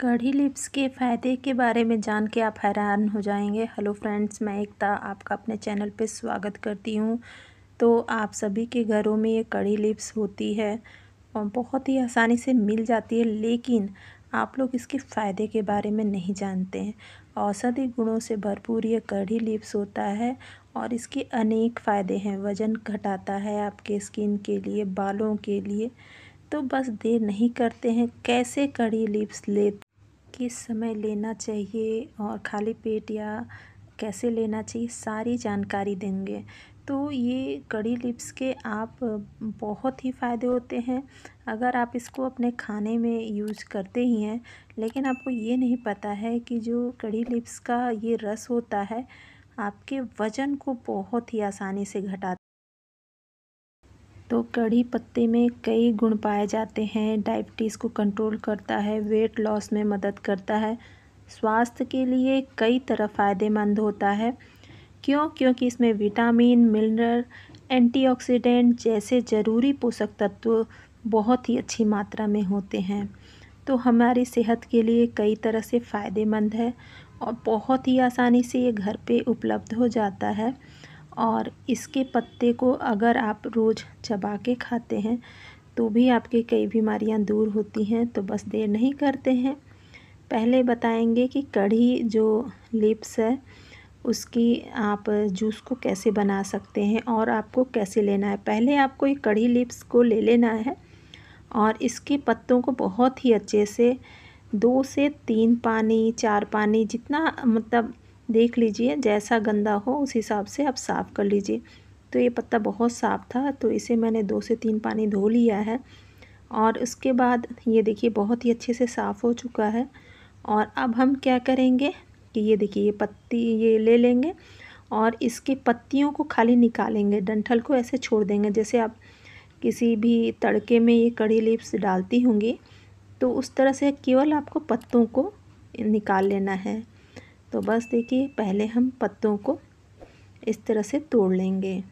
कढ़ी lips के फ़ायदे के बारे में जान के आप हैरान हो जाएंगे हेलो फ्रेंड्स मैं एकता आपका अपने चैनल पर स्वागत करती हूँ तो आप सभी के घरों में ये कढ़ी लिप्स होती है और बहुत ही आसानी से मिल जाती है लेकिन आप लोग इसके फ़ायदे के बारे में नहीं जानते हैं औषधि गुणों से भरपूर ये कढ़ी लिप्स होता है और इसके अनेक फ़ायदे हैं वज़न घटाता है आपके स्किन के लिए बालों के लिए तो बस देर नहीं करते हैं कैसे कड़ी लिप्स ले किस समय लेना चाहिए और खाली पेट या कैसे लेना चाहिए सारी जानकारी देंगे तो ये कड़ी लिप्स के आप बहुत ही फ़ायदे होते हैं अगर आप इसको अपने खाने में यूज करते ही हैं लेकिन आपको ये नहीं पता है कि जो कड़ी लिप्स का ये रस होता है आपके वज़न को बहुत ही आसानी से घटाता तो कढ़ी पत्ते में कई गुण पाए जाते हैं डायबिटीज़ को कंट्रोल करता है वेट लॉस में मदद करता है स्वास्थ्य के लिए कई तरह फ़ायदेमंद होता है क्यों क्योंकि इसमें विटामिन मिनरल एंटीऑक्सीडेंट जैसे ज़रूरी पोषक तत्व बहुत ही अच्छी मात्रा में होते हैं तो हमारी सेहत के लिए कई तरह से फ़ायदेमंद है और बहुत ही आसानी से ये घर पे उपलब्ध हो जाता है और इसके पत्ते को अगर आप रोज़ चबा के खाते हैं तो भी आपके कई बीमारियां दूर होती हैं तो बस देर नहीं करते हैं पहले बताएंगे कि कढ़ी जो लिप्स है उसकी आप जूस को कैसे बना सकते हैं और आपको कैसे लेना है पहले आपको ये कढ़ी लिप्स को ले लेना है और इसके पत्तों को बहुत ही अच्छे से दो से तीन पानी चार पानी जितना मतलब देख लीजिए जैसा गंदा हो उस हिसाब से आप साफ़ कर लीजिए तो ये पत्ता बहुत साफ़ था तो इसे मैंने दो से तीन पानी धो लिया है और उसके बाद ये देखिए बहुत ही अच्छे से साफ़ हो चुका है और अब हम क्या करेंगे कि ये देखिए ये पत्ती ये ले लेंगे और इसके पत्तियों को खाली निकालेंगे डंठल को ऐसे छोड़ देंगे जैसे आप किसी भी तड़के में ये कड़ी लिप्स डालती होंगी तो उस तरह से केवल आपको पत्तों को निकाल लेना है तो बस देखिए पहले हम पत्तों को इस तरह से तोड़ लेंगे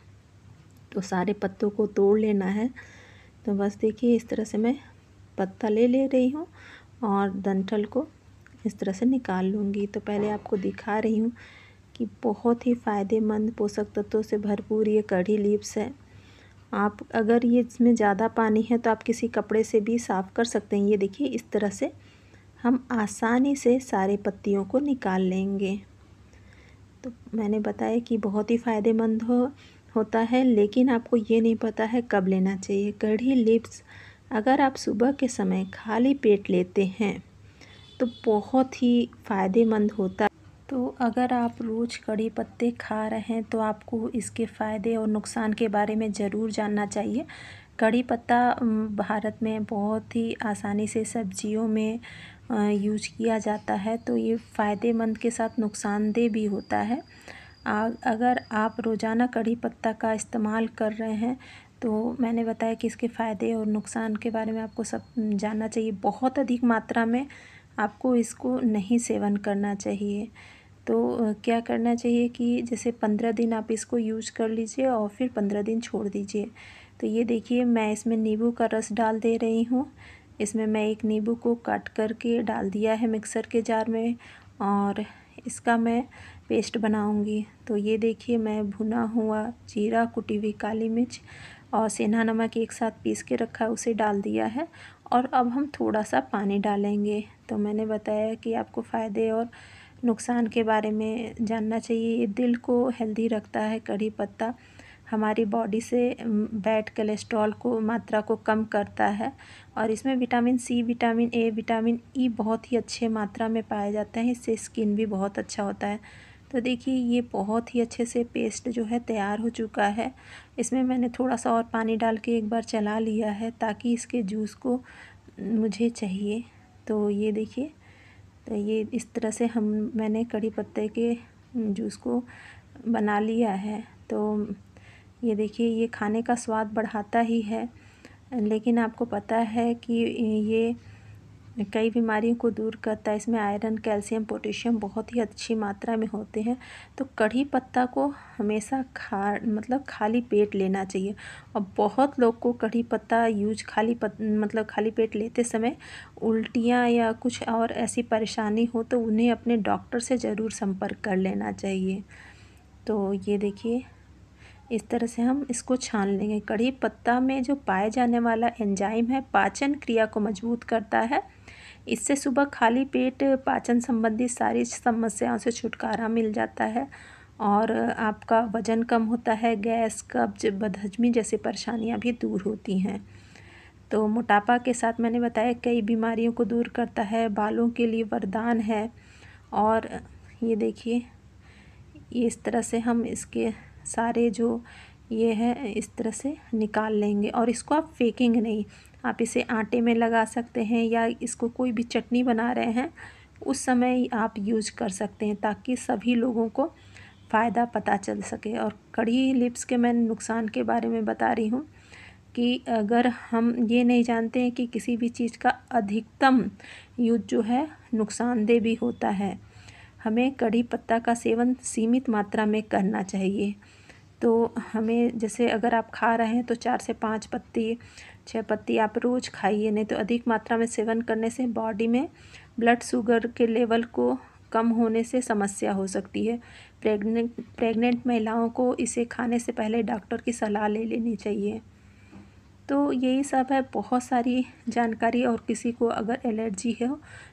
तो सारे पत्तों को तोड़ लेना है तो बस देखिए इस तरह से मैं पत्ता ले ले रही हूँ और डंठल को इस तरह से निकाल लूँगी तो पहले आपको दिखा रही हूँ कि बहुत ही फ़ायदेमंद पोषक तत्वों से भरपूर ये कढ़ी लिप्स है आप अगर ये इसमें ज़्यादा पानी है तो आप किसी कपड़े से भी साफ़ कर सकते हैं ये देखिए इस तरह से हम आसानी से सारे पत्तियों को निकाल लेंगे तो मैंने बताया कि बहुत ही फ़ायदेमंद हो होता है लेकिन आपको ये नहीं पता है कब लेना चाहिए कढ़ी लिप्स अगर आप सुबह के समय खाली पेट लेते हैं तो बहुत ही फ़ायदेमंद होता है तो अगर आप रोज़ कड़ी पत्ते खा रहे हैं तो आपको इसके फ़ायदे और नुकसान के बारे में ज़रूर जानना चाहिए कड़ी पत्ता भारत में बहुत ही आसानी से सब्जियों में यूज किया जाता है तो ये फ़ायदेमंद के साथ नुकसानदेह भी होता है आ, अगर आप रोज़ाना कड़ी पत्ता का इस्तेमाल कर रहे हैं तो मैंने बताया कि इसके फ़ायदे और नुकसान के बारे में आपको सब जानना चाहिए बहुत अधिक मात्रा में आपको इसको नहीं सेवन करना चाहिए तो क्या करना चाहिए कि जैसे पंद्रह दिन आप इसको यूज कर लीजिए और फिर पंद्रह दिन छोड़ दीजिए तो ये देखिए मैं इसमें नींबू का रस डाल दे रही हूँ इसमें मैं एक नींबू को काट करके डाल दिया है मिक्सर के जार में और इसका मैं पेस्ट बनाऊंगी तो ये देखिए मैं भुना हुआ जीरा कुटी हुई काली मिर्च और सेना नमक एक साथ पीस के रखा है उसे डाल दिया है और अब हम थोड़ा सा पानी डालेंगे तो मैंने बताया कि आपको फ़ायदे और नुकसान के बारे में जानना चाहिए ये दिल को हेल्दी रखता है कढ़ी पत्ता हमारी बॉडी से बैड कोलेस्ट्रॉल को मात्रा को कम करता है और इसमें vitamin C vitamin A vitamin E बहुत ही अच्छे मात्रा में पाए जाते हैं इससे स्किन भी बहुत अच्छा होता है तो देखिए ये बहुत ही अच्छे से पेस्ट जो है तैयार हो चुका है इसमें मैंने थोड़ा सा और पानी डाल के एक बार चला लिया है ताकि इसके जूस को मुझे चाहिए तो ये देखिए तो ये इस तरह से हम मैंने कड़ी पत्ते के जूस को बना लिया है तो ये देखिए ये खाने का स्वाद बढ़ाता ही है लेकिन आपको पता है कि ये कई बीमारियों को दूर करता है इसमें आयरन कैल्शियम पोटेशियम बहुत ही अच्छी मात्रा में होते हैं तो कढ़ी पत्ता को हमेशा खा मतलब खाली पेट लेना चाहिए और बहुत लोग को कढ़ी पत्ता यूज खाली पत मतलब खाली पेट लेते समय उल्टियाँ या कुछ और ऐसी परेशानी हो तो उन्हें अपने डॉक्टर से ज़रूर संपर्क कर लेना चाहिए तो ये देखिए इस तरह से हम इसको छान लेंगे कड़ी पत्ता में जो पाए जाने वाला एंजाइम है पाचन क्रिया को मजबूत करता है इससे सुबह खाली पेट पाचन संबंधी सारी समस्याओं से छुटकारा मिल जाता है और आपका वज़न कम होता है गैस कब्ज बदहजमी जैसी परेशानियां भी दूर होती हैं तो मोटापा के साथ मैंने बताया कई बीमारियों को दूर करता है बालों के लिए वरदान है और ये देखिए इस तरह से हम इसके सारे जो ये है इस तरह से निकाल लेंगे और इसको आप फेंकेंगे नहीं आप इसे आटे में लगा सकते हैं या इसको कोई भी चटनी बना रहे हैं उस समय आप यूज कर सकते हैं ताकि सभी लोगों को फ़ायदा पता चल सके और कड़ी लिप्स के मैं नुकसान के बारे में बता रही हूँ कि अगर हम ये नहीं जानते हैं कि किसी भी चीज़ का अधिकतम यूज जो है नुकसानदेह भी होता है हमें कड़ी पत्ता का सेवन सीमित मात्रा में करना चाहिए तो हमें जैसे अगर आप खा रहे हैं तो चार से पाँच पत्ती छः पत्ती आप रोज़ खाइए नहीं तो अधिक मात्रा में सेवन करने से बॉडी में ब्लड शुगर के लेवल को कम होने से समस्या हो सकती है प्रेग्नेंट प्रेग्नेंट महिलाओं को इसे खाने से पहले डॉक्टर की सलाह ले लेनी चाहिए तो यही सब है बहुत सारी जानकारी और किसी को अगर एलर्जी है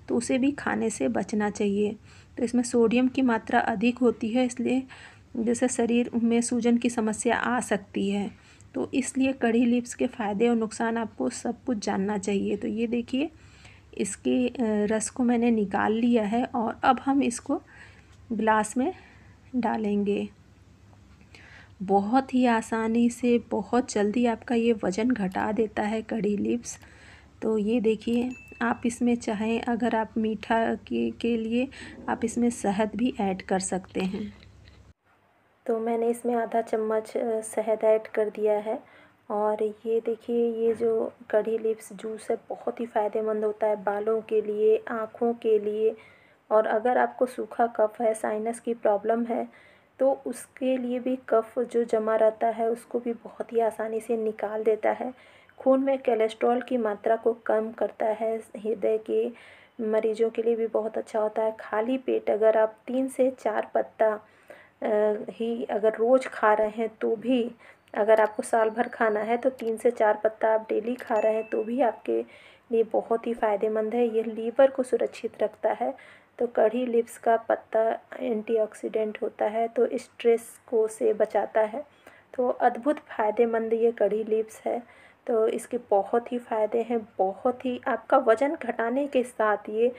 तो उसे भी खाने से बचना चाहिए तो इसमें सोडियम की मात्रा अधिक होती है इसलिए जैसे शरीर में सूजन की समस्या आ सकती है तो इसलिए कड़ी लिप्स के फ़ायदे और नुकसान आपको सब कुछ जानना चाहिए तो ये देखिए इसके रस को मैंने निकाल लिया है और अब हम इसको ग्लास में डालेंगे बहुत ही आसानी से बहुत जल्दी आपका ये वज़न घटा देता है कड़ी लिप्स तो ये देखिए आप इसमें चाहें अगर आप मीठा के, के लिए आप इसमें शहद भी ऐड कर सकते हैं तो मैंने इसमें आधा चम्मच शहद ऐड कर दिया है और ये देखिए ये जो कढ़ी लिप्स जूस है बहुत ही फ़ायदेमंद होता है बालों के लिए आँखों के लिए और अगर आपको सूखा कफ है साइनस की प्रॉब्लम है तो उसके लिए भी कफ जो जमा रहता है उसको भी बहुत ही आसानी से निकाल देता है खून में कोलेस्ट्रॉल की मात्रा को कम करता है हृदय के मरीजों के लिए भी बहुत अच्छा होता है खाली पेट अगर आप तीन से चार पत्ता ही अगर रोज़ खा रहे हैं तो भी अगर आपको साल भर खाना है तो तीन से चार पत्ता आप डेली खा रहे हैं तो भी आपके लिए बहुत ही फ़ायदेमंद है यह लीवर को सुरक्षित रखता है तो कढ़ी लिप्स का पत्ता एंटीऑक्सीडेंट होता है तो स्ट्रेस को से बचाता है तो अद्भुत फ़ायदेमंद ये कढ़ी लिप्स है तो इसके बहुत ही फ़ायदे हैं बहुत ही आपका वज़न घटाने के साथ ये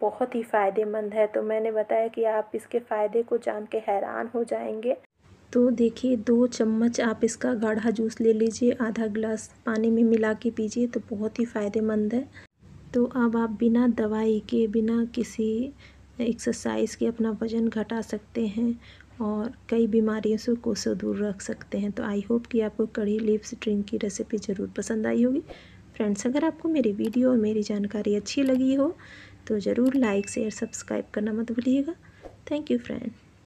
बहुत ही फ़ायदेमंद है तो मैंने बताया कि आप इसके फ़ायदे को जान के हैरान हो जाएंगे तो देखिए दो चम्मच आप इसका गाढ़ा जूस ले लीजिए आधा गिलास पानी में मिला के पीजिए तो बहुत ही फ़ायदेमंद है तो अब आप बिना दवाई के बिना किसी एक्सरसाइज के अपना वज़न घटा सकते हैं और कई बीमारियों से को दूर रख सकते हैं तो आई होप कि आपको कड़ी लिप्स ड्रिंक की रेसिपी ज़रूर पसंद आई होगी फ्रेंड्स अगर आपको मेरी वीडियो और मेरी जानकारी अच्छी लगी हो तो ज़रूर लाइक शेयर सब्सक्राइब करना मत भूलिएगा थैंक यू फ्रेंड